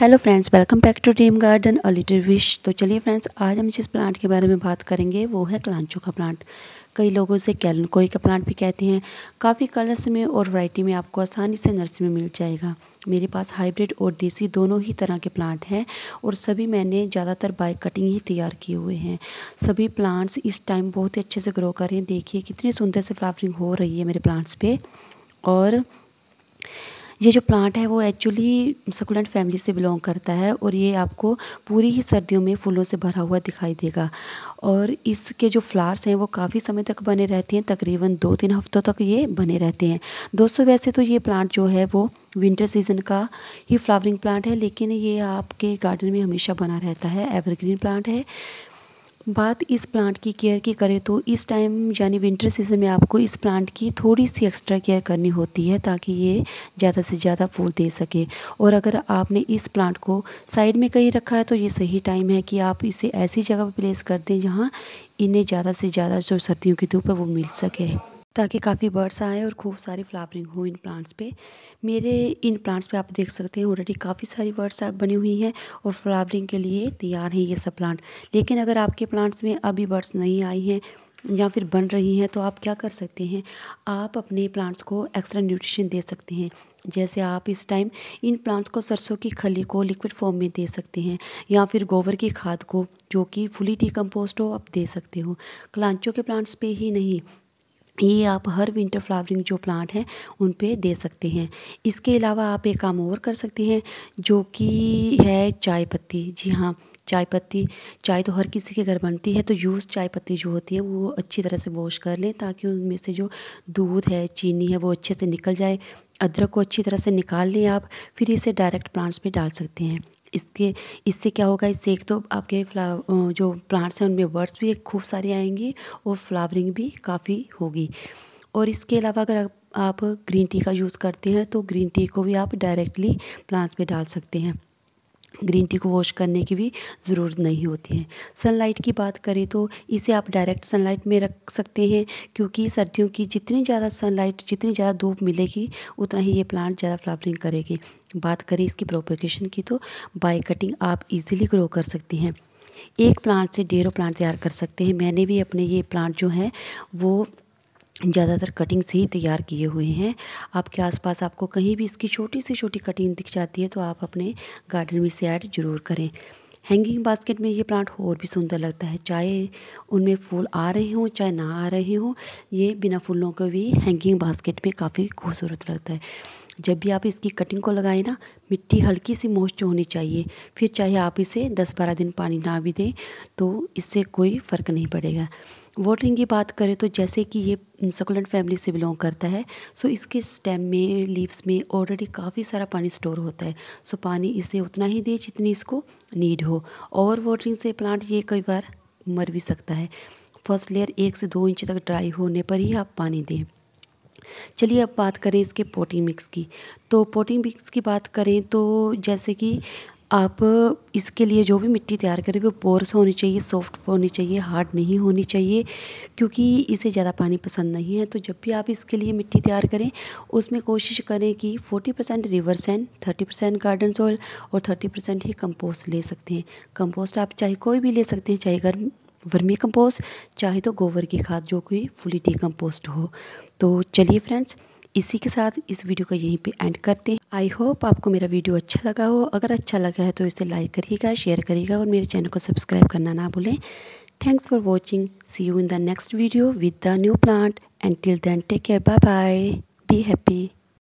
hello friends welcome back to Dream Garden a little wish तो चलिए friends आज हम जिस प्लांट के बारे में बात करेंगे वो है क्लांचो का प्लांट कई लोगों से कैलनकोई का प्लांट भी कहते हैं काफ़ी कलर्स में और वैरायटी में आपको आसानी से नर्सरी में मिल जाएगा मेरे पास हाइब्रिड और देसी दोनों ही तरह के प्लांट हैं और सभी मैंने ज़्यादातर बाय कटिंग ही तैयार किए हुए हैं सभी प्लांट्स इस टाइम बहुत ही अच्छे से ग्रो कर रहे हैं देखिए कितनी सुंदर से फ्लावरिंग हो रही है मेरे प्लांट्स पर और ये जो प्लांट है वो एक्चुअली सकुलेंट फैमिली से बिलोंग करता है और ये आपको पूरी ही सर्दियों में फूलों से भरा हुआ दिखाई देगा और इसके जो फ्लावर्स हैं वो काफ़ी समय तक बने रहते हैं तकरीबन दो तीन हफ्तों तक ये बने रहते हैं दोस्तों वैसे तो ये प्लांट जो है वो विंटर सीजन का ही फ्लावरिंग प्लांट है लेकिन ये आपके गार्डन में हमेशा बना रहता है एवरग्रीन प्लांट है बात इस प्लांट की केयर की करें तो इस टाइम यानी विंटर सीजन में आपको इस प्लांट की थोड़ी सी एक्स्ट्रा केयर करनी होती है ताकि ये ज़्यादा से ज़्यादा फूल दे सके और अगर आपने इस प्लांट को साइड में कहीं रखा है तो ये सही टाइम है कि आप इसे ऐसी जगह पर प्लेस कर दें जहाँ इन्हें ज़्यादा से ज़्यादा जो सर्दियों की धूप है वो मिल सके ताकि काफ़ी बर्ड्स आएँ और खूब सारी फ्लावरिंग हो इन प्लांट्स पे मेरे इन प्लांट्स पे आप देख सकते हैं ऑलरेडी काफ़ी सारी बर्ड्स आप बनी हुई हैं और फ्लावरिंग के लिए तैयार हैं ये सब प्लांट लेकिन अगर आपके प्लांट्स में अभी बर्ड्स नहीं आई हैं या फिर बन रही हैं तो आप क्या कर सकते हैं आप अपने प्लांट्स को एक्स्ट्रा न्यूट्रिशन दे सकते हैं जैसे आप इस टाइम इन प्लांट्स को सरसों की खली को लिक्विड फॉर्म में दे सकते हैं या फिर गोबर की खाद को जो कि फुली डी हो आप दे सकते हो क्लांचों के प्लांट्स पे ही नहीं ये आप हर विंटर फ्लावरिंग जो प्लांट हैं उन पे दे सकते हैं इसके अलावा आप एक काम और कर सकते हैं जो कि है चाय पत्ती जी हाँ चाय पत्ती चाय तो हर किसी के घर बनती है तो यूज़ चाय पत्ती जो होती है वो अच्छी तरह से वॉश कर लें ताकि उनमें से जो दूध है चीनी है वो अच्छे से निकल जाए अदरक को अच्छी तरह से निकाल लें आप फिर इसे डायरेक्ट प्लांट्स में डाल सकते हैं इसके इससे क्या होगा इससे एक तो आपके फ्लाव जो प्लांट्स हैं उनमें बर्ड्स भी खूब सारे आएंगे और फ्लावरिंग भी काफ़ी होगी और इसके अलावा अगर आप ग्रीन टी का यूज़ करते हैं तो ग्रीन टी को भी आप डायरेक्टली प्लांट्स पर डाल सकते हैं ग्रीन टी को वॉश करने की भी ज़रूरत नहीं होती है सनलाइट की बात करें तो इसे आप डायरेक्ट सनलाइट में रख सकते हैं क्योंकि सर्दियों की जितनी ज़्यादा सनलाइट जितनी ज़्यादा धूप मिलेगी उतना ही ये प्लांट ज़्यादा फ्लावरिंग करेगी बात करें इसकी प्रोपोगेशन की तो बाय कटिंग आप इजीली ग्रो कर सकते हैं एक प्लांट से डेरो प्लांट तैयार कर सकते हैं मैंने भी अपने ये प्लांट जो हैं वो ज़्यादातर कटिंग से ही तैयार किए हुए हैं आपके आसपास आपको कहीं भी इसकी छोटी सी छोटी कटिंग दिख जाती है तो आप अपने गार्डन में से ऐड ज़रूर करें हैंगिंग बास्केट में ये प्लांट और भी सुंदर लगता है चाहे उनमें फूल आ रहे हों चाहे ना आ रहे हों ये बिना फूलों के भी हैंगिंग बास्केट में काफ़ी खूबसूरत लगता है जब भी आप इसकी कटिंग को लगाएं ना मिट्टी हल्की सी मोस्ट होनी चाहिए फिर चाहे आप इसे 10-12 दिन पानी ना भी दें तो इससे कोई फ़र्क नहीं पड़ेगा वाटरिंग की बात करें तो जैसे कि ये सकुलेंट फैमिली से बिलोंग करता है सो इसके स्टेम में लीव्स में ऑलरेडी काफ़ी सारा पानी स्टोर होता है सो पानी इसे उतना ही दे जितनी इसको नीड हो ओवर वाटरिंग से प्लांट ये कई बार मर भी सकता है फर्स्ट लेयर एक से दो इंच तक ड्राई होने पर ही आप पानी दें चलिए अब बात करें इसके पोटिंग मिक्स की तो पोटिंग मिक्स की बात करें तो जैसे कि आप इसके लिए जो भी मिट्टी तैयार करें वो पोर्स होनी चाहिए सॉफ्ट होनी चाहिए हार्ड नहीं होनी चाहिए क्योंकि इसे ज़्यादा पानी पसंद नहीं है तो जब भी आप इसके लिए मिट्टी तैयार करें उसमें कोशिश करें कि 40 percent river sand thirty percent garden soil और थर्टी परसेंट ही कंपोस्ट ले सकते हैं कंपोस्ट आप चाहे कोई भी ले सकते हैं चाहे घर वर्मी कंपोस्ट चाहे तो गोबर की खाद जो कि फुली डिकम्पोस्ट हो तो चलिए फ्रेंड्स इसी के साथ इस वीडियो का यहीं पे एंड करते हैं आई होप आपको मेरा वीडियो अच्छा लगा हो अगर अच्छा लगा है तो इसे लाइक करिएगा शेयर करिएगा और मेरे चैनल को सब्सक्राइब करना ना भूलें thanks for watching see you in the next video with the new plant and till then take care bye bye be happy